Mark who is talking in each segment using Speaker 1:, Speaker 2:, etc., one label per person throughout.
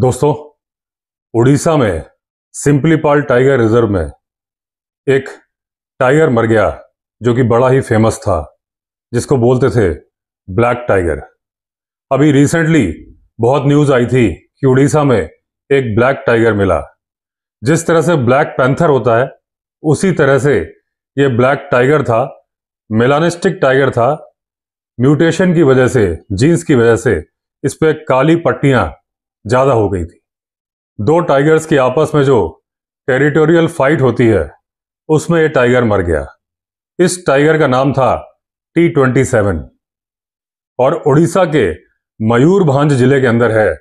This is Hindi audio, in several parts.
Speaker 1: दोस्तों उड़ीसा में सिंपलीपाल टाइगर रिजर्व में एक टाइगर मर गया जो कि बड़ा ही फेमस था जिसको बोलते थे ब्लैक टाइगर अभी रिसेंटली बहुत न्यूज़ आई थी कि उड़ीसा में एक ब्लैक टाइगर मिला जिस तरह से ब्लैक पैंथर होता है उसी तरह से ये ब्लैक टाइगर था मेलानिस्टिक टाइगर था म्यूटेशन की वजह से जीन्स की वजह से इस पर काली पट्टियाँ ज्यादा हो गई थी दो टाइगर्स की आपस में जो टेरिटोरियल फाइट होती है उसमें ये टाइगर मर गया इस टाइगर का नाम था टी ट्वेंटी सेवन और उड़ीसा के मयूरभांज जिले के अंदर है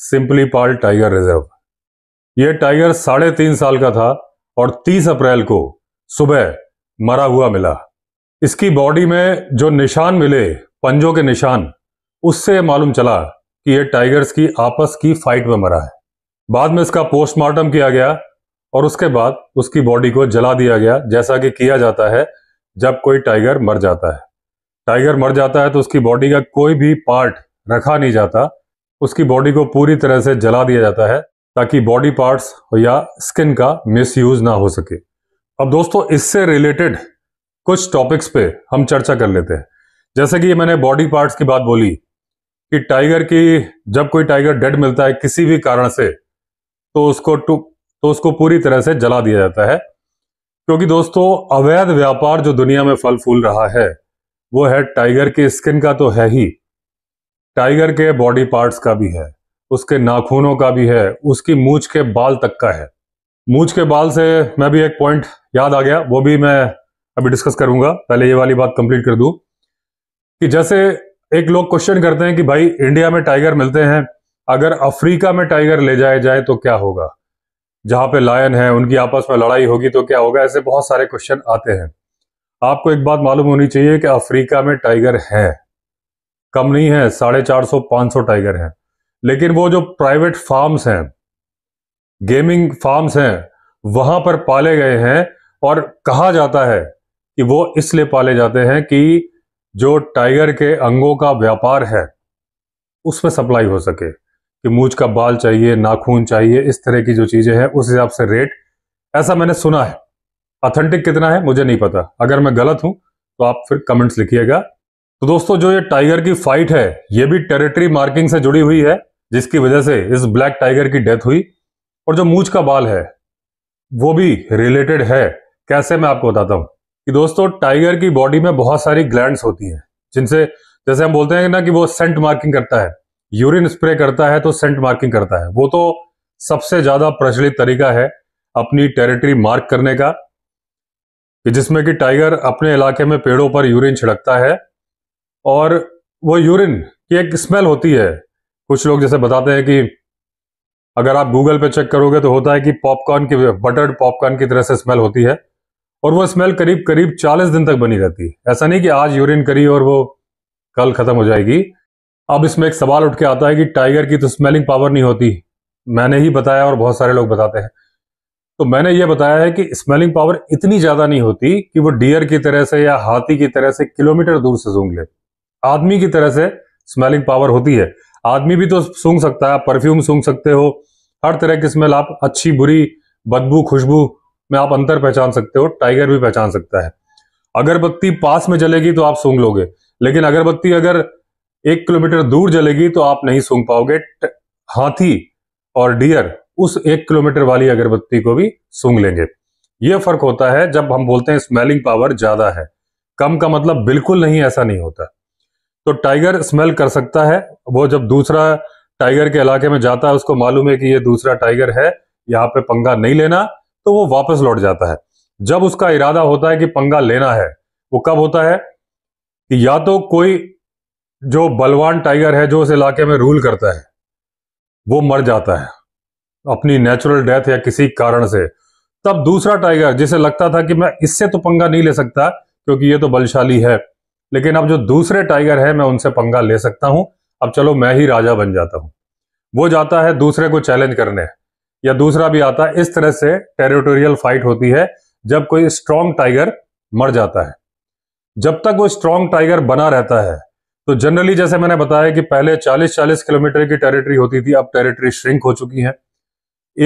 Speaker 1: सिंपलीपाल टाइगर रिजर्व यह टाइगर साढ़े तीन साल का था और तीस अप्रैल को सुबह मरा हुआ मिला इसकी बॉडी में जो निशान मिले पंजों के निशान उससे मालूम चला कि यह टाइगर्स की आपस की फाइट में मरा है बाद में इसका पोस्टमार्टम किया गया और उसके बाद उसकी बॉडी को जला दिया गया जैसा कि किया जाता है जब कोई टाइगर मर जाता है टाइगर मर जाता है तो उसकी बॉडी का कोई भी पार्ट रखा नहीं जाता उसकी बॉडी को पूरी तरह से जला दिया जाता है ताकि बॉडी पार्ट्स या स्किन का मिसयूज ना हो सके अब दोस्तों इससे रिलेटेड कुछ टॉपिक्स पे हम चर्चा कर लेते हैं जैसे कि मैंने बॉडी पार्ट्स की बात बोली कि टाइगर की जब कोई टाइगर डेड मिलता है किसी भी कारण से तो उसको तो उसको पूरी तरह से जला दिया जाता है क्योंकि दोस्तों अवैध व्यापार जो दुनिया में फल फूल रहा है वो है टाइगर की स्किन का तो है ही टाइगर के बॉडी पार्ट्स का भी है उसके नाखूनों का भी है उसकी मूछ के बाल तक का है मूछ के बाल से मैं भी एक पॉइंट याद आ गया वो भी मैं अभी डिस्कस करूंगा पहले ये वाली बात कंप्लीट कर दूं कि जैसे एक लोग क्वेश्चन करते हैं कि भाई इंडिया में टाइगर मिलते हैं अगर अफ्रीका में टाइगर ले जाया जाए तो क्या होगा जहां पे लायन है उनकी आपस में लड़ाई होगी तो क्या होगा ऐसे बहुत सारे क्वेश्चन आते हैं आपको एक बात मालूम होनी चाहिए कि अफ्रीका में टाइगर है कम नहीं है साढ़े चार सौ पांच सौ टाइगर हैं लेकिन वो जो प्राइवेट फार्म्स हैं गेमिंग फार्म्स हैं वहां पर पाले गए हैं और कहा जाता है कि वो इसलिए पाले जाते हैं कि जो टाइगर के अंगों का व्यापार है उसमें सप्लाई हो सके कि मूछ का बाल चाहिए नाखून चाहिए इस तरह की जो चीज़ें हैं उस हिसाब से रेट ऐसा मैंने सुना है ऑथेंटिक कितना है मुझे नहीं पता अगर मैं गलत हूं तो आप फिर कमेंट्स लिखिएगा तो दोस्तों जो ये टाइगर की फाइट है ये भी टेरिटरी मार्किंग से जुड़ी हुई है जिसकी वजह से इस ब्लैक टाइगर की डेथ हुई और जो मूछ का बाल है वो भी रिलेटेड है कैसे मैं आपको बताता हूं कि दोस्तों टाइगर की बॉडी में बहुत सारी ग्लैंड्स होती हैं जिनसे जैसे हम बोलते हैं ना कि वो सेंट मार्किंग करता है यूरिन स्प्रे करता है तो सेंट मार्किंग करता है वो तो सबसे ज्यादा प्रचलित तरीका है अपनी टेरिटरी मार्क करने का कि जिसमें कि टाइगर अपने इलाके में पेड़ों पर यूरिन छिड़कता है और वो यूरिन की एक स्मेल होती है कुछ लोग जैसे बताते हैं कि अगर आप गूगल पे चेक करोगे तो होता है कि पॉपकॉर्न की बटर्ड पॉपकॉर्न की तरह से स्मेल होती है और वो स्मेल करीब करीब 40 दिन तक बनी रहती है ऐसा नहीं कि आज यूरिन करी और वो कल ख़त्म हो जाएगी अब इसमें एक सवाल उठ के आता है कि टाइगर की तो स्मेलिंग पावर नहीं होती मैंने ही बताया और बहुत सारे लोग बताते हैं तो मैंने ये बताया है कि स्मेलिंग पावर इतनी ज़्यादा नहीं होती कि वो डियर की तरह से या हाथी की तरह से किलोमीटर दूर से सूंघ ले आदमी की तरह से स्मेलिंग पावर होती है आदमी भी तो सूंघ सकता है परफ्यूम सूंघ सकते हो हर तरह की स्मेल आप अच्छी बुरी बदबू खुशबू में आप अंतर पहचान सकते हो टाइगर भी पहचान सकता है अगरबत्ती पास में जलेगी तो आप सूंघ लोगे लेकिन अगरबत्ती अगर एक किलोमीटर दूर जलेगी तो आप नहीं सूंघ पाओगे हाथी और डियर उस एक किलोमीटर वाली अगरबत्ती को भी सूंघ लेंगे यह फर्क होता है जब हम बोलते हैं स्मेलिंग पावर ज्यादा है कम का मतलब बिल्कुल नहीं ऐसा नहीं होता तो टाइगर स्मेल कर सकता है वो जब दूसरा टाइगर के इलाके में जाता है उसको मालूम है कि ये दूसरा टाइगर है यहाँ पे पंगा नहीं लेना तो वो वापस लौट जाता है जब उसका इरादा होता है कि पंगा लेना है वो कब होता है कि या तो कोई जो बलवान टाइगर है जो उस इलाके में रूल करता है वो मर जाता है अपनी नेचुरल डेथ या किसी कारण से तब दूसरा टाइगर जिसे लगता था कि मैं इससे तो पंगा नहीं ले सकता क्योंकि ये तो बलशाली है लेकिन अब जो दूसरे टाइगर है मैं उनसे पंगा ले सकता हूं अब चलो मैं ही राजा बन जाता हूं वो जाता है दूसरे को चैलेंज करने या दूसरा भी आता है इस तरह से टेरिटोरियल फाइट होती है जब कोई स्ट्रांग टाइगर मर जाता है जब तक वो स्ट्रांग टाइगर बना रहता है तो जनरली जैसे मैंने बताया कि पहले 40-40 किलोमीटर की टेरिटरी होती थी अब टेरिटरी श्रिंक हो चुकी है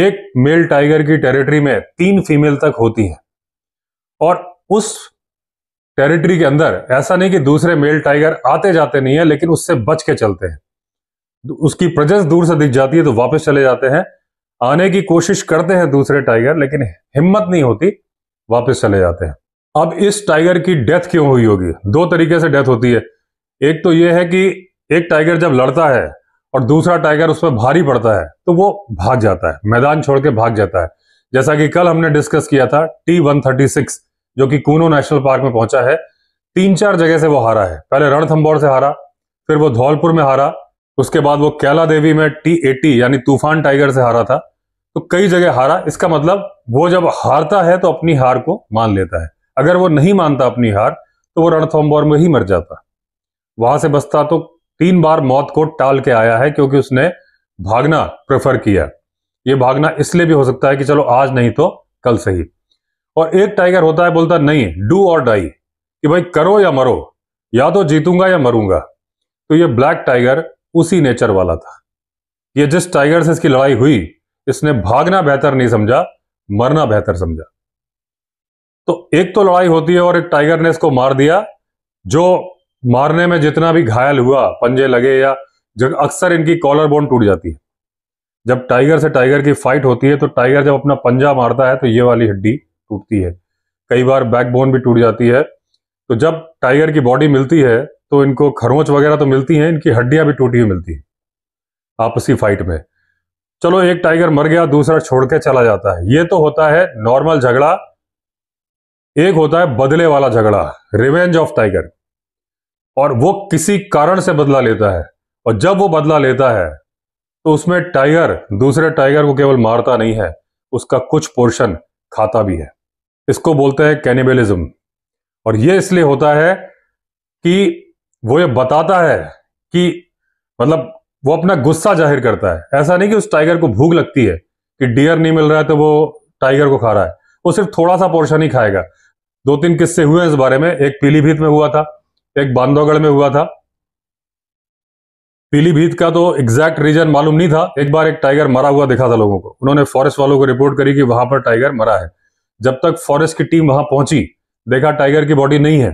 Speaker 1: एक मेल टाइगर की टेरिटरी में तीन फीमेल तक होती है और उस टेरिटरी के अंदर ऐसा नहीं कि दूसरे मेल टाइगर आते जाते नहीं है लेकिन उससे बच के चलते हैं उसकी प्रजेंस दूर से दिख जाती है तो वापस चले जाते हैं आने की कोशिश करते हैं दूसरे टाइगर लेकिन हिम्मत नहीं होती वापस चले जाते हैं अब इस टाइगर की डेथ क्यों हुई होगी दो तरीके से डेथ होती है एक तो यह है कि एक टाइगर जब लड़ता है और दूसरा टाइगर उस पर भारी पड़ता है तो वो भाग जाता है मैदान छोड़ के भाग जाता है जैसा कि कल हमने डिस्कस किया था टी वन थर्टी सिक्स जो कि कूनो नेशनल पार्क में पहुंचा है तीन चार जगह से वो हारा है पहले रणथम्बौर से हारा फिर वो धौलपुर में हारा उसके बाद वो कैला देवी में टी एटी यानी तूफान टाइगर से हारा था तो कई जगह हारा इसका मतलब वो जब हारता है तो अपनी हार को मान लेता है अगर वो नहीं मानता अपनी हार तो वो रणथोम्बोर में ही मर जाता वहां से बसता तो तीन बार मौत को टाल के आया है क्योंकि उसने भागना प्रेफर किया ये भागना इसलिए भी हो सकता है कि चलो आज नहीं तो कल सही और एक टाइगर होता है बोलता नहीं डू और डाई कि भाई करो या मरो या तो जीतूंगा या मरूंगा तो ये ब्लैक टाइगर उसी नेचर वाला था ये जिस टाइगर से इसकी लड़ाई हुई इसने भागना बेहतर नहीं समझा मरना बेहतर समझा तो एक तो लड़ाई होती है और एक टाइगर ने इसको मार दिया जो मारने में जितना भी घायल हुआ पंजे लगे या जब अक्सर इनकी कॉलर बोन टूट जाती है जब टाइगर से टाइगर की फाइट होती है तो टाइगर जब अपना पंजा मारता है तो ये वाली हड्डी टूटती है कई बार बैकबोन भी टूट जाती है तो जब टाइगर की बॉडी मिलती है तो इनको खरोंच वगैरह तो मिलती है इनकी हड्डियां भी टूटी हुई मिलती हैं आपसी फाइट में चलो एक टाइगर मर गया दूसरा छोड़ के चला जाता है ये तो होता है नॉर्मल झगड़ा एक होता है बदले वाला झगड़ा रिवेंज ऑफ टाइगर और वो किसी कारण से बदला लेता है और जब वो बदला लेता है तो उसमें टाइगर दूसरे टाइगर को केवल मारता नहीं है उसका कुछ पोर्शन खाता भी है इसको बोलते हैं कैनिबलिज्म और ये इसलिए होता है कि वो ये बताता है कि मतलब वो अपना गुस्सा जाहिर करता है ऐसा नहीं कि उस टाइगर को भूख लगती है कि डियर नहीं मिल रहा है तो वो टाइगर को खा रहा है वो सिर्फ थोड़ा सा पोर्शन ही खाएगा दो तीन किस्से हुए हैं इस बारे में एक पीलीभीत में हुआ था एक बांधवगढ़ में हुआ था पीलीभीत का तो एग्जैक्ट रीजन मालूम नहीं था एक बार एक टाइगर मरा हुआ दिखा था लोगों को उन्होंने फॉरेस्ट वालों को रिपोर्ट करी कि वहां पर टाइगर मरा है जब तक फॉरेस्ट की टीम वहां पहुंची देखा टाइगर की बॉडी नहीं है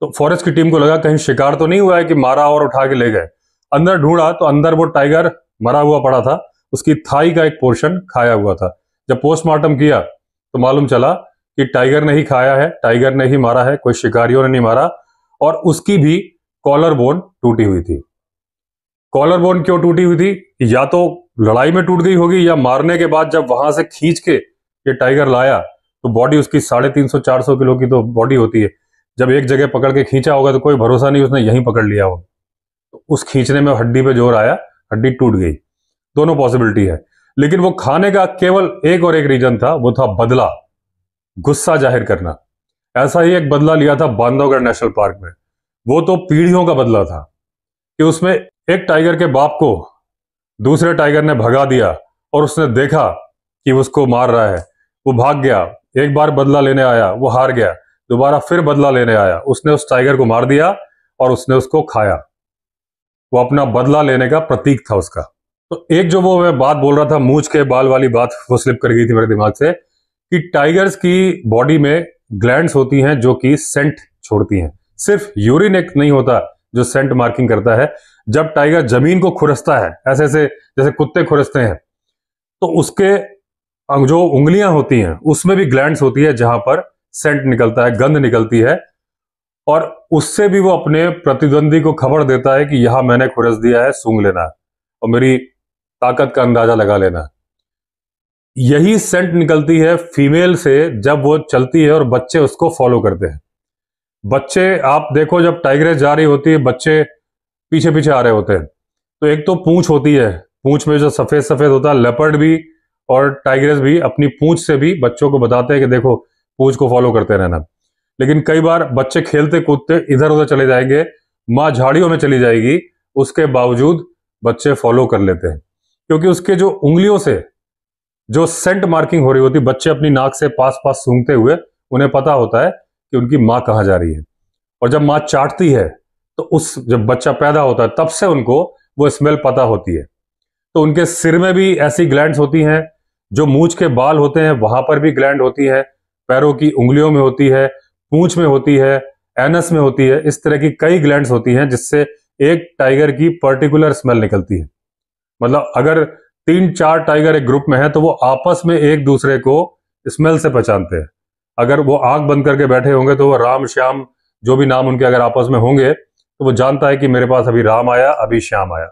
Speaker 1: तो फॉरेस्ट की टीम को लगा कहीं शिकार तो नहीं हुआ है कि मारा और उठा के ले गए अंदर ढूंढा तो अंदर वो टाइगर मरा हुआ पड़ा था उसकी थाई का एक पोर्शन खाया हुआ था जब पोस्टमार्टम किया तो मालूम चला कि टाइगर ने ही खाया है टाइगर ने ही मारा है कोई शिकारियों ने नहीं मारा और उसकी भी कॉलर बोन टूटी हुई थी कॉलर बोन क्यों टूटी हुई थी या तो लड़ाई में टूट गई होगी या मारने के बाद जब वहां से खींच के ये टाइगर लाया तो बॉडी उसकी साढ़े तीन सौ चार सौ किलो की तो बॉडी होती है जब एक जगह पकड़ के खींचा होगा तो कोई भरोसा नहीं उसने यहीं पकड़ लिया होगा उस खींचने में हड्डी पे जोर आया हड्डी टूट गई दोनों पॉसिबिलिटी है लेकिन वो खाने का केवल एक और एक रीजन था वो था बदला गुस्सा जाहिर करना ऐसा ही एक बदला लिया था बांधवगढ़ नेशनल पार्क में वो तो पीढ़ियों का बदला था कि उसमें एक टाइगर के बाप को दूसरे टाइगर ने भगा दिया और उसने देखा कि उसको मार रहा है वो भाग गया एक बार बदला लेने आया वो हार गया दोबारा फिर बदला लेने आया उसने उस टाइगर को मार दिया और उसने उसको खाया वो अपना बदला लेने का प्रतीक था उसका तो एक जो वो मैं बात बोल रहा था मूछ के बाल वाली बात वो स्लिप कर गई थी मेरे दिमाग से कि टाइगर्स की बॉडी में ग्लैंड्स होती हैं जो कि सेंट छोड़ती हैं सिर्फ यूरिन एक नहीं होता जो सेंट मार्किंग करता है जब टाइगर जमीन को खुरसता है ऐसे ऐसे जैसे कुत्ते खुरसते हैं तो उसके जो उंगलियां होती हैं उसमें भी ग्लैंड्स होती है जहां पर सेंट निकलता है गंध निकलती है और उससे भी वो अपने प्रतिद्वंदी को खबर देता है कि यहां मैंने खुरस दिया है सूंघ लेना और मेरी ताकत का अंदाजा लगा लेना यही सेंट निकलती है फीमेल से जब वो चलती है और बच्चे उसको फॉलो करते हैं बच्चे आप देखो जब टाइग्रेस जा रही होती है बच्चे पीछे पीछे आ रहे होते हैं तो एक तो पूंछ होती है पूंछ में जो सफ़ेद सफ़ेद होता है लेपर्ड भी और टाइग्रेस भी अपनी पूंछ से भी बच्चों को बताते हैं कि देखो पूंछ को फॉलो करते रहना लेकिन कई बार बच्चे खेलते कूदते इधर उधर चले जाएंगे माँ झाड़ियों में चली जाएगी उसके बावजूद बच्चे फॉलो कर लेते हैं क्योंकि उसके जो उंगलियों से जो सेंट मार्किंग हो रही होती बच्चे अपनी नाक से पास पास सूंघते हुए उन्हें पता होता है कि उनकी माँ कहाँ जा रही है और जब माँ चाटती है तो उस जब बच्चा पैदा होता है तब से उनको वो स्मेल पता होती है तो उनके सिर में भी ऐसी ग्लैंड होती हैं जो मूछ के बाल होते हैं वहां पर भी ग्लैंड होती है पैरों की उंगलियों में होती है पूंछ में होती है एनस में होती है इस तरह की कई ग्लैंड होती हैं जिससे एक टाइगर की पर्टिकुलर स्मेल निकलती है मतलब अगर तीन चार टाइगर एक ग्रुप में है तो वो आपस में एक दूसरे को स्मेल से पहचानते हैं अगर वो आंख बंद करके बैठे होंगे तो वो राम श्याम जो भी नाम उनके अगर आपस में होंगे तो वो जानता है कि मेरे पास अभी राम आया अभी श्याम आया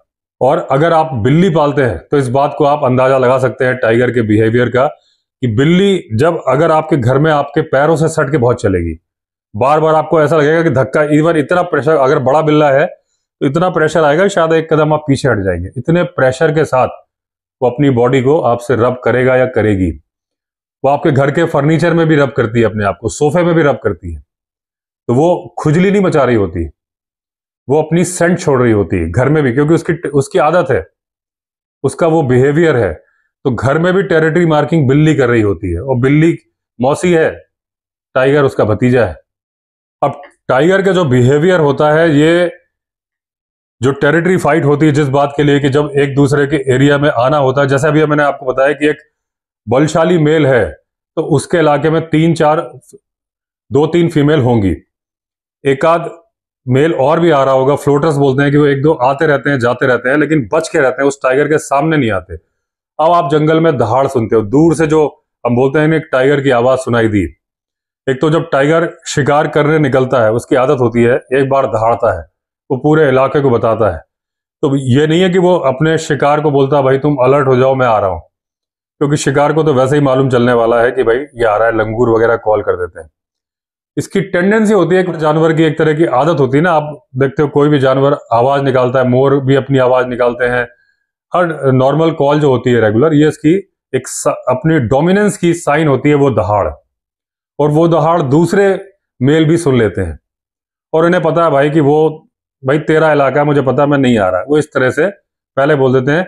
Speaker 1: और अगर आप बिल्ली पालते हैं तो इस बात को आप अंदाजा लगा सकते हैं टाइगर के बिहेवियर का कि बिल्ली जब अगर आपके घर में आपके पैरों से सट के बहुत चलेगी बार बार आपको ऐसा लगेगा कि धक्का इवन इतना प्रेशर अगर बड़ा बिल्ला है तो इतना प्रेशर आएगा शायद एक कदम आप पीछे हट जाएंगे इतने प्रेशर के साथ वो अपनी बॉडी को आपसे रब करेगा या करेगी वो आपके घर के फर्नीचर में भी रब करती है अपने आप को सोफे में भी रब करती है तो वो खुजली नहीं मचा रही होती वो अपनी सेंट छोड़ रही होती है घर में भी क्योंकि उसकी उसकी आदत है उसका वो बिहेवियर है तो घर में भी टेरिटरी मार्किंग बिल्ली कर रही होती है और बिल्ली मौसी है टाइगर उसका भतीजा है अब टाइगर का जो बिहेवियर होता है ये जो टेरिटरी फाइट होती है जिस बात के लिए कि जब एक दूसरे के एरिया में आना होता है जैसे अभी मैंने आपको बताया कि एक बलशाली मेल है तो उसके इलाके में तीन चार दो तीन फीमेल होंगी एक आध मेल और भी आ रहा होगा फ्लोटर्स बोलते हैं कि वो एक दो आते रहते हैं जाते रहते हैं लेकिन बच के रहते हैं उस टाइगर के सामने नहीं आते अब आप जंगल में दहाड़ सुनते हो दूर से जो हम बोलते हैं टाइगर की आवाज सुनाई दी एक तो जब टाइगर शिकार करने निकलता है उसकी आदत होती है एक बार दहाड़ता है वो पूरे इलाके को बताता है तो ये नहीं है कि वो अपने शिकार को बोलता है भाई तुम अलर्ट हो जाओ मैं आ रहा हूँ क्योंकि शिकार को तो वैसे ही मालूम चलने वाला है कि भाई ये आ रहा है लंगूर वगैरह कॉल कर देते हैं इसकी टेंडेंसी होती है जानवर की एक तरह की आदत होती है ना आप देखते हो कोई भी जानवर आवाज़ निकालता है मोर भी अपनी आवाज़ निकालते हैं हर नॉर्मल कॉल जो होती है रेगुलर ये इसकी एक अपनी डोमिनेंस की साइन होती है वो दहाड़ और वो दहाड़ दूसरे मेल भी सुन लेते हैं और उन्हें पता है भाई कि वो भाई तेरा इलाका मुझे पता मैं नहीं आ रहा वो इस तरह से पहले बोल देते हैं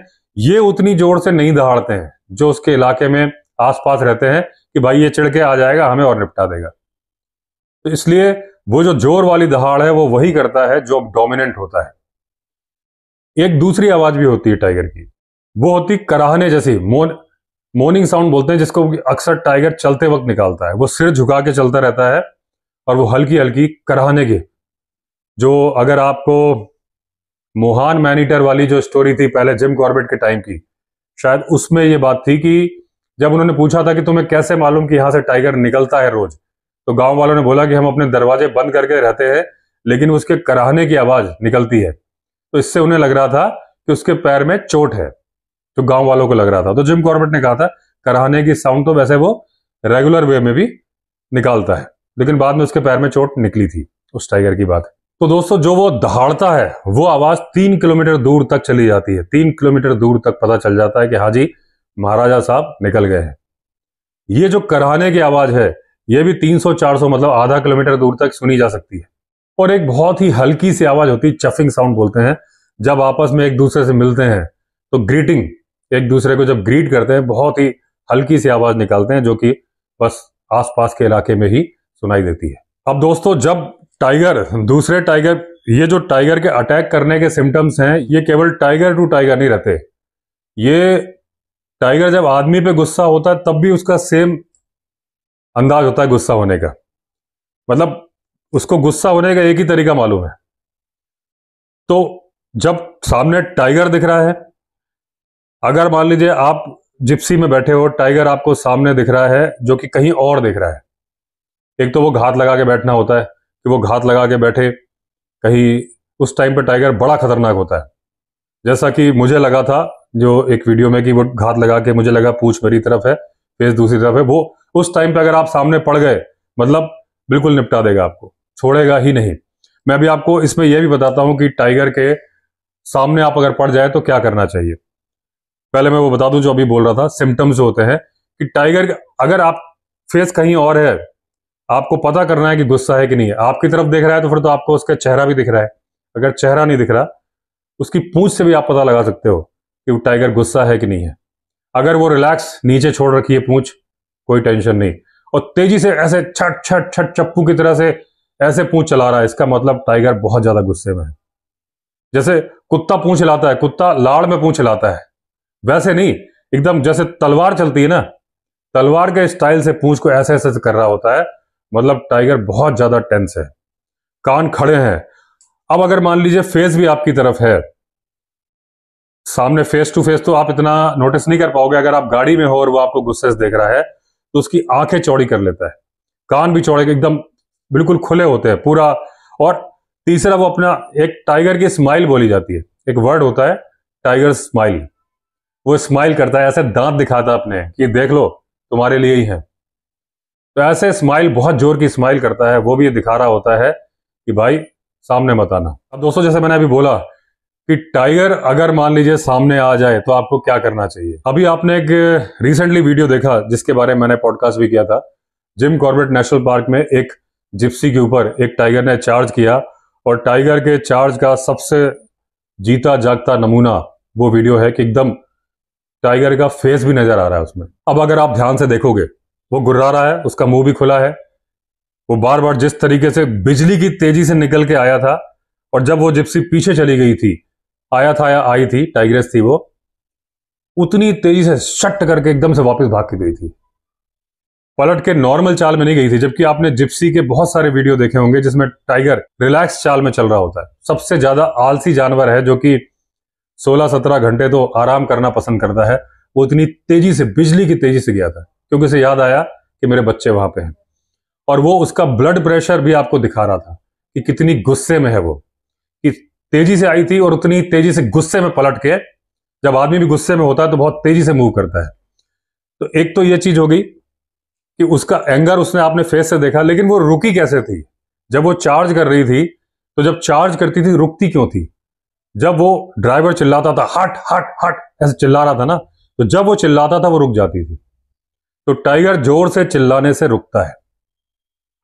Speaker 1: ये उतनी जोर से नहीं दहाड़ते हैं जो उसके इलाके में आसपास रहते हैं कि भाई ये चिड़के आ जाएगा हमें और निपटा देगा तो इसलिए वो जो जोर वाली दहाड़ है वो वही करता है जो डोमिनेंट होता है एक दूसरी आवाज भी होती है टाइगर की वो होती कराहने जैसी मोन मॉर्निंग साउंड बोलते हैं जिसको अक्सर टाइगर चलते वक्त निकालता है वो सिर झुका के चलता रहता है और वो हल्की हल्की कराहने के जो अगर आपको मोहान मैनीटर वाली जो स्टोरी थी पहले जिम कॉर्बेट के टाइम की शायद उसमें ये बात थी कि जब उन्होंने पूछा था कि तुम्हें कैसे मालूम कि यहाँ से टाइगर निकलता है रोज तो गांव वालों ने बोला कि हम अपने दरवाजे बंद करके रहते हैं लेकिन उसके कराहने की आवाज निकलती है तो इससे उन्हें लग रहा था कि उसके पैर में चोट है जो गांव वालों को लग रहा था तो जिम कॉर्बेट ने कहा था करहाने की साउंड तो वैसे वो रेगुलर वे में भी निकालता है लेकिन बाद में उसके पैर में चोट निकली थी उस टाइगर की बात तो दोस्तों जो वो दहाड़ता है वो आवाज तीन किलोमीटर दूर तक चली जाती है तीन किलोमीटर दूर तक पता चल जाता है कि हाजी महाराजा साहब निकल गए हैं ये जो करहाने की आवाज है ये भी 300-400 मतलब आधा किलोमीटर दूर तक सुनी जा सकती है और एक बहुत ही हल्की सी आवाज होती है चफिंग साउंड बोलते हैं जब आपस में एक दूसरे से मिलते हैं तो ग्रीटिंग एक दूसरे को जब ग्रीट करते हैं बहुत ही हल्की सी आवाज़ निकालते हैं जो कि बस आसपास के इलाके में ही सुनाई देती है अब दोस्तों जब टाइगर दूसरे टाइगर ये जो टाइगर के अटैक करने के सिम्टम्स हैं ये केवल टाइगर टू टाइगर नहीं रहते ये टाइगर जब आदमी पे गुस्सा होता है तब भी उसका सेम अंदाज होता है गुस्सा होने का मतलब उसको गुस्सा होने का एक ही तरीका मालूम है तो जब सामने टाइगर दिख रहा है अगर मान लीजिए आप जिप्सी में बैठे हो टाइगर आपको सामने दिख रहा है जो कि कहीं और दिख रहा है एक तो वो घात लगा के बैठना होता है कि वो घात लगा के बैठे कहीं उस टाइम पर टाइगर बड़ा खतरनाक होता है जैसा कि मुझे लगा था जो एक वीडियो में कि वो घात लगा के मुझे लगा पूछ मेरी तरफ है फेस दूसरी तरफ है वो उस टाइम पे अगर आप सामने पड़ गए मतलब बिल्कुल निपटा देगा आपको छोड़ेगा ही नहीं मैं अभी आपको इसमें यह भी बताता हूं कि टाइगर के सामने आप अगर पड़ जाए तो क्या करना चाहिए पहले मैं वो बता दूं जो अभी बोल रहा था सिम्टम्स होते हैं कि टाइगर अगर आप फेस कहीं और है आपको पता करना है कि गुस्सा है कि नहीं है आपकी तरफ देख रहा है तो फिर तो आपको उसका चेहरा भी दिख रहा है अगर चेहरा नहीं दिख रहा उसकी पूछ से भी आप पता लगा सकते हो कि वो टाइगर गुस्सा है कि नहीं है अगर वो रिलैक्स नीचे छोड़ रखी है पूछ कोई टेंशन नहीं और तेजी से ऐसे छट छट छट चप्पू की तरह से ऐसे पूछ चला रहा है इसका मतलब टाइगर बहुत ज्यादा गुस्से में है जैसे कुत्ता पूछ लाता है कुत्ता लाड़ में पूछ लाता है वैसे नहीं एकदम जैसे तलवार चलती है ना तलवार के स्टाइल से पूछ को ऐसे ऐसे कर रहा होता है मतलब टाइगर बहुत ज्यादा टेंस है कान खड़े हैं अब अगर मान लीजिए फेस भी आपकी तरफ है सामने फेस टू फेस तो आप इतना नोटिस नहीं कर पाओगे अगर आप गाड़ी में हो और वो आपको गुस्से से देख रहा है तो उसकी आंखें चौड़ी कर लेता है कान भी चौड़े एकदम बिल्कुल खुले होते हैं पूरा और तीसरा वो अपना एक टाइगर की स्माइल बोली जाती है एक वर्ड होता है टाइगर स्माइल वो स्माइल करता है ऐसे दांत दिखाता है अपने कि देख लो तुम्हारे लिए ही है तो ऐसे स्माइल बहुत जोर की स्माइल करता है वो भी ये दिखा रहा होता है कि भाई सामने मत आना अब दोस्तों जैसे मैंने अभी बोला कि टाइगर अगर मान लीजिए सामने आ जाए तो आपको क्या करना चाहिए अभी आपने एक रिसेंटली वीडियो देखा जिसके बारे में मैंने पॉडकास्ट भी किया था जिम कॉर्बेट नेशनल पार्क में एक जिप्सी के ऊपर एक टाइगर ने चार्ज किया और टाइगर के चार्ज का सबसे जीता जागता नमूना वो वीडियो है कि एकदम टाइगर का फेस भी नजर आ रहा है उसमें अब अगर आप ध्यान से देखोगे वो गुर्रा रहा है उसका मुंह भी खुला है वो बार बार जिस तरीके से बिजली की तेजी से निकल के आया था और जब वो जिप्सी पीछे चली गई थी आया था या आई थी टाइग्रेस थी वो उतनी तेजी से शट करके एकदम से वापस भाग के गई थी पलट के नॉर्मल चाल में नहीं गई थी जबकि आपने जिप्सी के बहुत सारे वीडियो देखे होंगे जिसमें टाइगर रिलैक्स चाल में चल रहा होता है सबसे ज्यादा आलसी जानवर है जो कि 16-17 घंटे तो आराम करना पसंद करता है वो इतनी तेजी से बिजली की तेजी से गया था क्योंकि उसे याद आया कि मेरे बच्चे वहां पे हैं और वो उसका ब्लड प्रेशर भी आपको दिखा रहा था कि कितनी गुस्से में है वो कि तेजी से आई थी और उतनी तेजी से गुस्से में पलट के जब आदमी भी गुस्से में होता है तो बहुत तेजी से मूव करता है तो एक तो ये चीज हो गई कि उसका एंगर उसने आपने फेस से देखा लेकिन वो रुकी कैसे थी जब वो चार्ज कर रही थी तो जब चार्ज करती थी रुकती क्यों थी जब वो ड्राइवर चिल्लाता था हट हट हट ऐसे चिल्ला रहा था ना तो जब वो चिल्लाता था वो रुक जाती थी तो टाइगर जोर से चिल्लाने से रुकता है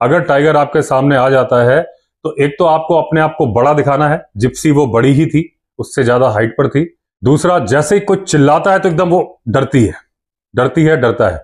Speaker 1: अगर टाइगर आपके सामने आ जाता है तो एक तो आपको अपने आप को बड़ा दिखाना है जिप्सी वो बड़ी ही थी उससे ज्यादा हाइट पर थी दूसरा जैसे ही कुछ चिल्लाता है तो एकदम वो डरती है डरती है डरता है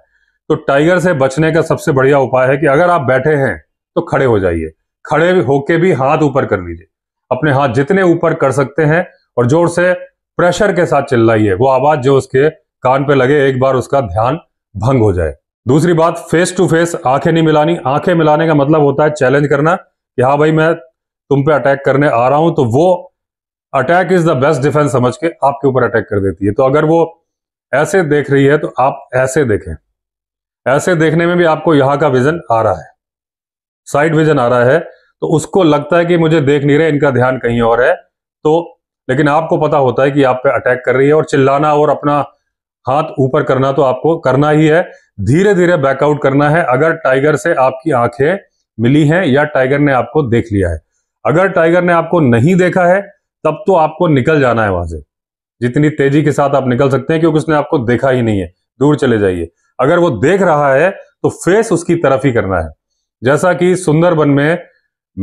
Speaker 1: तो टाइगर से बचने का सबसे बढ़िया उपाय है कि अगर आप बैठे हैं तो खड़े हो जाइए खड़े होके भी हाथ ऊपर कर लीजिए अपने हाथ जितने ऊपर कर सकते हैं और जोर से प्रेशर के साथ चिल्लाइए वो आवाज जो उसके कान पे लगे एक बार उसका ध्यान भंग हो जाए दूसरी बात फेस टू फेस आंखें नहीं मिलानी आंखें मिलाने का मतलब होता है चैलेंज करना कि हाँ भाई मैं तुम पे अटैक करने आ रहा हूं तो वो attack is the best defence समझ के आपके ऊपर अटैक कर देती है तो अगर वो ऐसे देख रही है तो आप ऐसे देखें ऐसे देखने में भी आपको यहां का विजन आ रहा है साइड विजन आ रहा है तो उसको लगता है कि मुझे देख नहीं रहे इनका ध्यान कहीं और है तो लेकिन आपको पता होता है कि आप पे अटैक कर रही है और चिल्लाना और अपना हाथ ऊपर करना तो आपको करना ही है धीरे धीरे बैकआउट करना है अगर टाइगर से आपकी आंखें मिली हैं या टाइगर ने आपको देख लिया है अगर टाइगर ने आपको नहीं देखा है तब तो आपको निकल जाना है वहां से जितनी तेजी के साथ आप निकल सकते हैं क्योंकि उसने आपको देखा ही नहीं है दूर चले जाइए अगर वो देख रहा है तो फेस उसकी तरफ ही करना है जैसा कि सुंदरबन में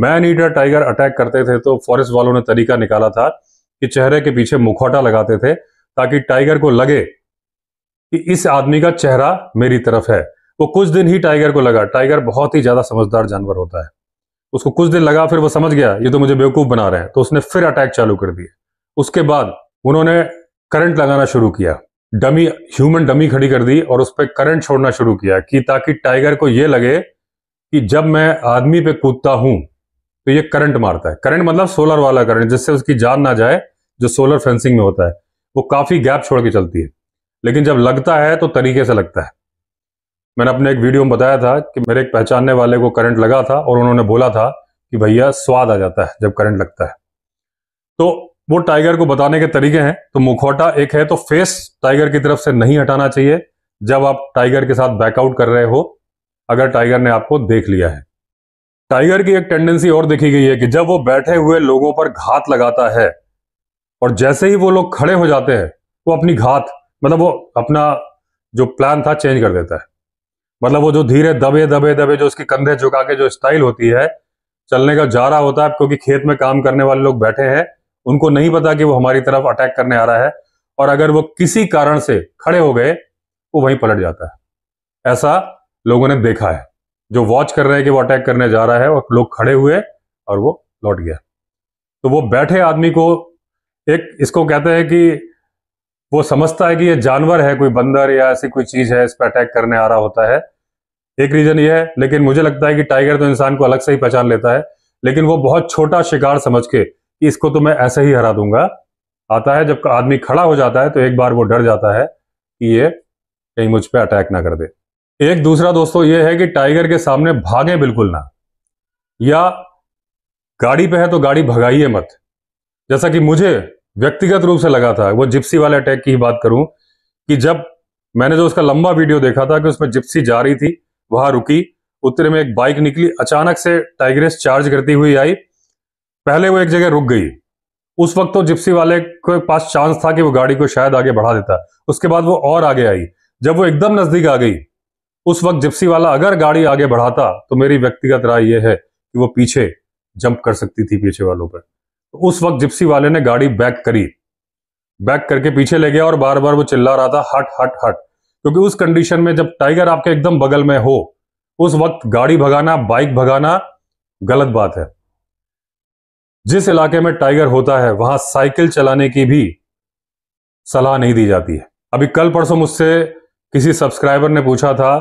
Speaker 1: मैन ईटर टाइगर अटैक करते थे तो फॉरेस्ट वालों ने तरीका निकाला था कि चेहरे के पीछे मुखौटा लगाते थे ताकि टाइगर को लगे कि इस आदमी का चेहरा मेरी तरफ है वो कुछ दिन ही टाइगर को लगा टाइगर बहुत ही ज्यादा समझदार जानवर होता है उसको कुछ दिन लगा फिर वो समझ गया ये तो मुझे बेवकूफ बना रहे हैं तो उसने फिर अटैक चालू कर दिए उसके बाद उन्होंने करंट लगाना शुरू किया डमी ह्यूमन डमी खड़ी कर दी और उस पर करंट छोड़ना शुरू किया कि ताकि टाइगर को यह लगे कि जब मैं आदमी पे कूदता हूं तो ये करंट मारता है करंट मतलब सोलर वाला करंट जिससे उसकी जान ना जाए जो सोलर फेंसिंग में होता है वो काफी गैप छोड़ के चलती है लेकिन जब लगता है तो तरीके से लगता है मैंने अपने एक वीडियो में बताया था कि मेरे एक पहचानने वाले को करंट लगा था और उन्होंने बोला था कि भैया स्वाद आ जाता है जब करंट लगता है तो वो टाइगर को बताने के तरीके हैं तो मुखौटा एक है तो फेस टाइगर की तरफ से नहीं हटाना चाहिए जब आप टाइगर के साथ बैकआउट कर रहे हो अगर टाइगर ने आपको देख लिया है टाइगर की एक टेंडेंसी और देखी गई है कि जब वो बैठे हुए लोगों पर घात लगाता है और जैसे ही वो लोग खड़े हो जाते हैं वो अपनी घात मतलब वो अपना जो प्लान था चेंज कर देता है मतलब वो जो धीरे दबे दबे दबे जो उसके कंधे झुका के जो स्टाइल होती है चलने का जा रहा होता है क्योंकि खेत में काम करने वाले लोग बैठे हैं उनको नहीं पता कि वो हमारी तरफ अटैक करने आ रहा है और अगर वो किसी कारण से खड़े हो गए वो वहीं पलट जाता है ऐसा लोगों ने देखा है जो वॉच कर रहे हैं कि वो अटैक करने जा रहा है और लोग खड़े हुए और वो लौट गया तो वो बैठे आदमी को एक इसको कहते हैं कि वो समझता है कि ये जानवर है कोई बंदर या ऐसी कोई चीज है इस पर अटैक करने आ रहा होता है एक रीजन ये है लेकिन मुझे लगता है कि टाइगर तो इंसान को अलग से ही पहचान लेता है लेकिन वो बहुत छोटा शिकार समझ के कि इसको तो मैं ऐसे ही हरा दूंगा आता है जब आदमी खड़ा हो जाता है तो एक बार वो डर जाता है कि ये कहीं मुझ पर अटैक ना कर दे एक दूसरा दोस्तों ये है कि टाइगर के सामने भागे बिल्कुल ना या गाड़ी पे है तो गाड़ी भगाइए मत जैसा कि मुझे व्यक्तिगत रूप से लगा था वो जिप्सी वाले अटैक की ही बात करूं कि जब मैंने जो उसका लंबा वीडियो देखा था कि उसमें जिप्सी जा रही थी वहां रुकी उतरे में एक बाइक निकली अचानक से टाइगरेस चार्ज करती हुई आई पहले वो एक जगह रुक गई उस वक्त तो जिप्सी वाले के पास चांस था कि वो गाड़ी को शायद आगे बढ़ा देता उसके बाद वो और आगे आई जब वो एकदम नजदीक आ गई उस वक्त जिप्सी वाला अगर गाड़ी आगे बढ़ाता तो मेरी व्यक्तिगत राय यह है कि वो पीछे जंप कर सकती थी पीछे वालों पर तो उस वक्त जिप्सी वाले ने गाड़ी बैक करी बैक करके पीछे ले गया और बार बार वो चिल्ला रहा था हट हट हट क्योंकि उस कंडीशन में जब टाइगर आपके एकदम बगल में हो उस वक्त गाड़ी भगाना बाइक भगाना गलत बात है जिस इलाके में टाइगर होता है वहां साइकिल चलाने की भी सलाह नहीं दी जाती है अभी कल परसों मुझसे किसी सब्सक्राइबर ने पूछा था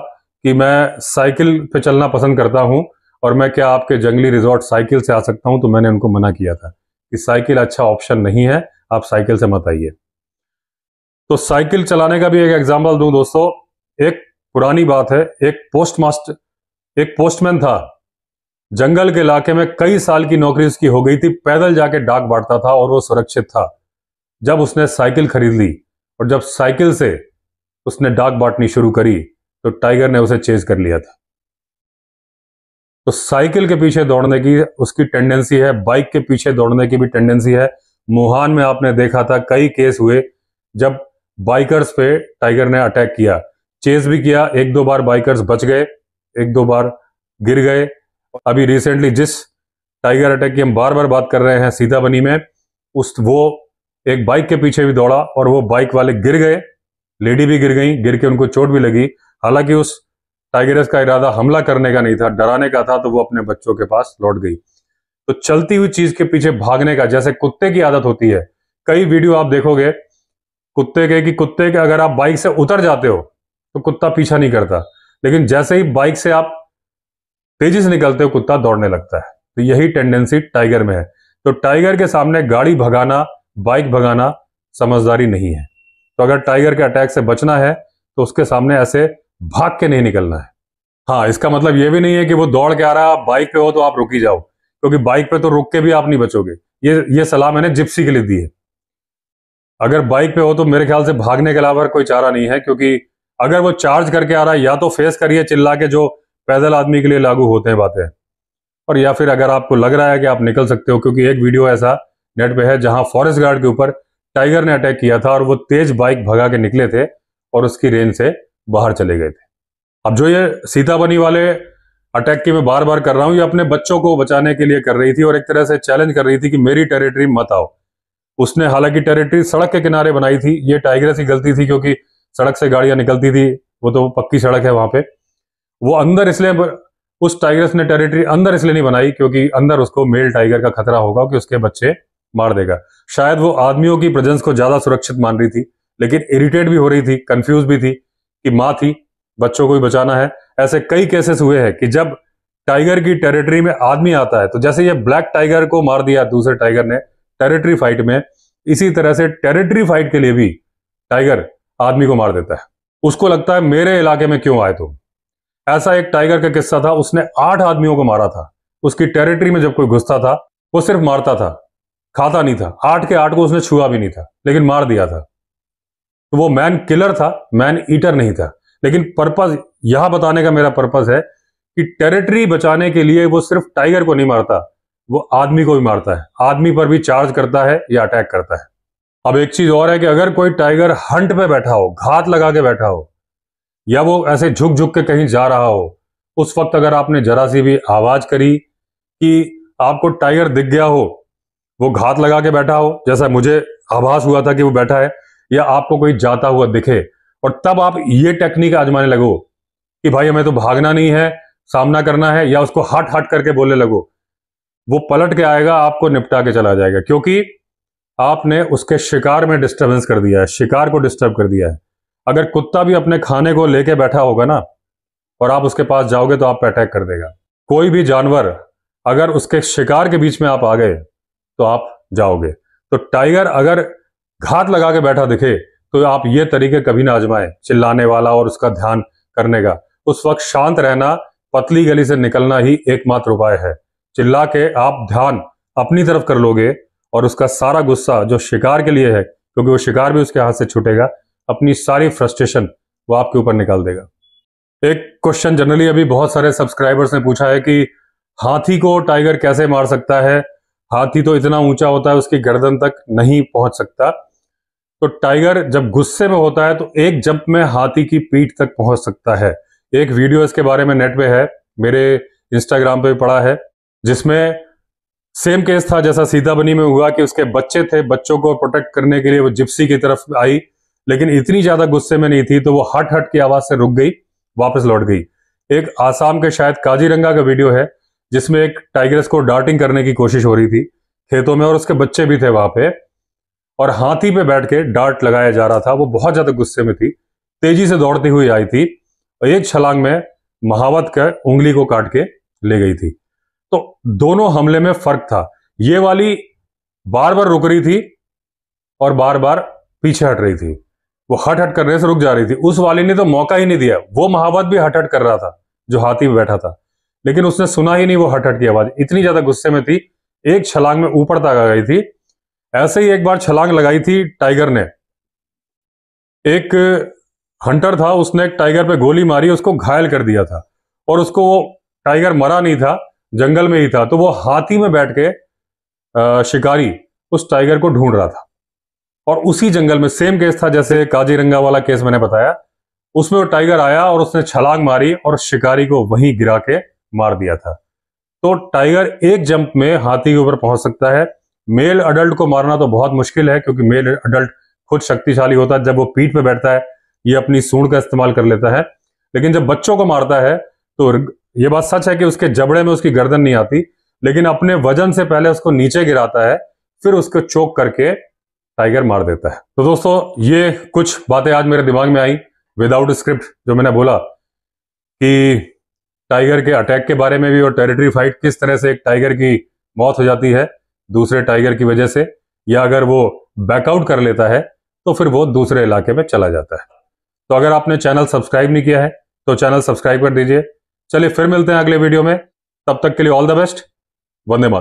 Speaker 1: कि मैं साइकिल पे चलना पसंद करता हूं और मैं क्या आपके जंगली रिजॉर्ट साइकिल से आ सकता हूं तो मैंने उनको मना किया था कि साइकिल अच्छा ऑप्शन नहीं है आप साइकिल से मत आइए तो साइकिल चलाने का भी एक एग्जाम्पल दूं दोस्तों एक पुरानी बात है एक पोस्ट मास्टर एक पोस्टमैन था जंगल के इलाके में कई साल की नौकरी उसकी हो गई थी पैदल जाके डाक बांटता था और वो सुरक्षित था जब उसने साइकिल खरीद ली और जब साइकिल से उसने डाक बांटनी शुरू करी तो टाइगर ने उसे चेज कर लिया था तो साइकिल के पीछे दौड़ने की उसकी टेंडेंसी है बाइक के पीछे दौड़ने की भी टेंडेंसी है मुहान में आपने देखा था कई केस हुए जब बाइकर्स पे टाइगर ने अटैक किया चेज भी किया एक दो बार बाइकर्स बच गए एक दो बार गिर गए अभी रिसेंटली जिस टाइगर अटैक की हम बार बार बात कर रहे हैं सीताबनी में उस वो एक बाइक के पीछे भी दौड़ा और वो बाइक वाले गिर गए लेडी भी गिर गई गिर के उनको चोट भी लगी हालांकि उस टाइगरस का इरादा हमला करने का नहीं था डराने का था तो वो अपने बच्चों के पास लौट गई तो चलती हुई चीज के पीछे भागने का जैसे कुत्ते की आदत होती है कई वीडियो आप देखोगे कुत्ते के कि कुत्ते के अगर आप बाइक से उतर जाते हो तो कुत्ता पीछा नहीं करता लेकिन जैसे ही बाइक से आप तेजी से निकलते हो कुत्ता दौड़ने लगता है तो यही टेंडेंसी टाइगर में है तो टाइगर के सामने गाड़ी भगाना बाइक भगाना समझदारी नहीं है तो अगर टाइगर के अटैक से बचना है तो उसके सामने ऐसे भाग के नहीं निकलना है हाँ इसका मतलब ये भी नहीं है कि वो दौड़ के आ रहा है बाइक पे हो तो आप रुकी जाओ क्योंकि बाइक पे तो रुक के भी आप नहीं बचोगे ये ये सलाह मैंने जिप्सी के लिए दी है अगर बाइक पे हो तो मेरे ख्याल से भागने के अलावा कोई चारा नहीं है क्योंकि अगर वो चार्ज करके आ रहा है या तो फेस करिए चिल्ला के जो पैदल आदमी के लिए लागू होते हैं बातें और या फिर अगर आपको लग रहा है कि आप निकल सकते हो क्योंकि एक वीडियो ऐसा नेट पे है जहां फॉरेस्ट गार्ड के ऊपर टाइगर ने अटैक किया था और वो तेज बाइक भगा के निकले थे और उसकी रेंज से बाहर चले गए थे अब जो ये सीताबनी वाले अटैक की मैं बार बार कर रहा हूं ये अपने बच्चों को बचाने के लिए कर रही थी और एक तरह से चैलेंज कर रही थी कि मेरी टेरिटरी मत आओ उसने हालांकि टेरिटरी सड़क के किनारे बनाई थी ये टाइग्रेस की गलती थी क्योंकि सड़क से गाड़ियां निकलती थी वो तो पक्की सड़क है वहां पे वो अंदर इसलिए उस टाइगर ने टेरिटरी अंदर इसलिए नहीं बनाई क्योंकि अंदर उसको मेल टाइगर का खतरा होगा कि उसके बच्चे मार देगा शायद वो आदमियों की प्रेजेंस को ज्यादा सुरक्षित मान रही थी लेकिन इरिटेट भी हो रही थी कंफ्यूज भी थी कि माँ थी बच्चों को ही बचाना है ऐसे कई केसेस हुए हैं कि जब टाइगर की टेरिटरी में आदमी आता है तो जैसे ये ब्लैक टाइगर को मार दिया दूसरे टाइगर ने टेरिटरी फाइट में इसी तरह से टेरिटरी फाइट के लिए भी टाइगर आदमी को मार देता है उसको लगता है मेरे इलाके में क्यों आए तुम ऐसा एक टाइगर का किस्सा था उसने आठ आदमियों को मारा था उसकी टेरिटरी में जब कोई घुसता था वो सिर्फ मारता था खाता नहीं था आठ के आठ को उसने छुआ भी नहीं था लेकिन मार दिया था तो वो मैन किलर था मैन ईटर नहीं था लेकिन पर्पज यह बताने का मेरा पर्पज है कि टेरिटरी बचाने के लिए वो सिर्फ टाइगर को नहीं मारता वो आदमी को भी मारता है आदमी पर भी चार्ज करता है या अटैक करता है अब एक चीज और है कि अगर कोई टाइगर हंट पे बैठा हो घात लगा के बैठा हो या वो ऐसे झुक झुक के कहीं जा रहा हो उस वक्त अगर आपने जरा सी भी आवाज करी कि आपको टाइगर दिख गया हो वो घात लगा के बैठा हो जैसा मुझे आभास हुआ था कि वो बैठा है या आपको कोई जाता हुआ दिखे और तब आप ये टेक्निक आजमाने लगो कि भाई हमें तो भागना नहीं है सामना करना है या उसको हट हट करके बोलने लगो वो पलट के आएगा आपको निपटा के चला जाएगा क्योंकि आपने उसके शिकार में डिस्टर्बेंस कर दिया है शिकार को डिस्टर्ब कर दिया है अगर कुत्ता भी अपने खाने को लेके बैठा होगा ना और आप उसके पास जाओगे तो आप पे अटैक कर देगा कोई भी जानवर अगर उसके शिकार के बीच में आप आ गए तो आप जाओगे तो टाइगर अगर घात लगा के बैठा दिखे तो आप ये तरीके कभी ना आजमाएं चिल्लाने वाला और उसका ध्यान करने का उस वक्त शांत रहना पतली गली से निकलना ही एकमात्र उपाय है चिल्ला के आप ध्यान अपनी तरफ कर लोगे और उसका सारा गुस्सा जो शिकार के लिए है क्योंकि वो शिकार भी उसके हाथ से छूटेगा अपनी सारी फ्रस्ट्रेशन वो आपके ऊपर निकाल देगा एक क्वेश्चन जनरली अभी बहुत सारे सब्सक्राइबर्स ने पूछा है कि हाथी को टाइगर कैसे मार सकता है हाथी तो इतना ऊंचा होता है उसकी गर्दन तक नहीं पहुंच सकता तो टाइगर जब गुस्से में होता है तो एक जंप में हाथी की पीठ तक पहुंच सकता है एक वीडियो इसके बारे में नेट पे है मेरे इंस्टाग्राम पे पड़ा है जिसमें सेम केस था जैसा सीता बनी में हुआ कि उसके बच्चे थे बच्चों को प्रोटेक्ट करने के लिए वो जिप्सी की तरफ आई लेकिन इतनी ज्यादा गुस्से में नहीं थी तो वो हट हट की आवाज से रुक गई वापस लौट गई एक आसाम के शायद काजीरंगा का वीडियो है जिसमें एक टाइगर्स को डार्टिंग करने की कोशिश हो रही थी खेतों में और उसके बच्चे भी थे वहां पे और हाथी पे बैठ के डांट लगाया जा रहा था वो बहुत ज्यादा गुस्से में थी तेजी से दौड़ती हुई आई थी और एक छलांग में महावत का उंगली को काट के ले गई थी तो दोनों हमले में फर्क था ये वाली बार बार रुक रही थी और बार बार पीछे हट रही थी वो हट हट करने से रुक जा रही थी उस वाली ने तो मौका ही नहीं दिया वो महावत भी हट हट कर रहा था जो हाथी में बैठा था लेकिन उसने सुना ही नहीं वो हट हट की आवाज इतनी ज्यादा गुस्से में थी एक छलांग में ऊपर तक आ गई थी ऐसे ही एक बार छलांग लगाई थी टाइगर ने एक हंटर था उसने एक टाइगर पे गोली मारी उसको घायल कर दिया था और उसको वो टाइगर मरा नहीं था जंगल में ही था तो वो हाथी में बैठ के शिकारी उस टाइगर को ढूंढ रहा था और उसी जंगल में सेम केस था जैसे काजीरंगा वाला केस मैंने बताया उसमें वो टाइगर आया और उसने छलांग मारी और शिकारी को वहीं गिरा के मार दिया था तो टाइगर एक जंप में हाथी के ऊपर पहुंच सकता है मेल अडल्ट को मारना तो बहुत मुश्किल है क्योंकि मेल अडल्ट खुद शक्तिशाली होता है जब वो पीठ पे बैठता है ये अपनी सूंड का इस्तेमाल कर लेता है लेकिन जब बच्चों को मारता है तो ये बात सच है कि उसके जबड़े में उसकी गर्दन नहीं आती लेकिन अपने वजन से पहले उसको नीचे गिराता है फिर उसको चोक करके टाइगर मार देता है तो दोस्तों ये कुछ बातें आज मेरे दिमाग में आई विदाउट स्क्रिप्ट जो मैंने बोला कि टाइगर के अटैक के बारे में भी और टेरिटरी फाइट किस तरह से एक टाइगर की मौत हो जाती है दूसरे टाइगर की वजह से या अगर वो बैकआउट कर लेता है तो फिर वो दूसरे इलाके में चला जाता है तो अगर आपने चैनल सब्सक्राइब नहीं किया है तो चैनल सब्सक्राइब कर दीजिए चलिए फिर मिलते हैं अगले वीडियो में तब तक के लिए all the best Vande Mataram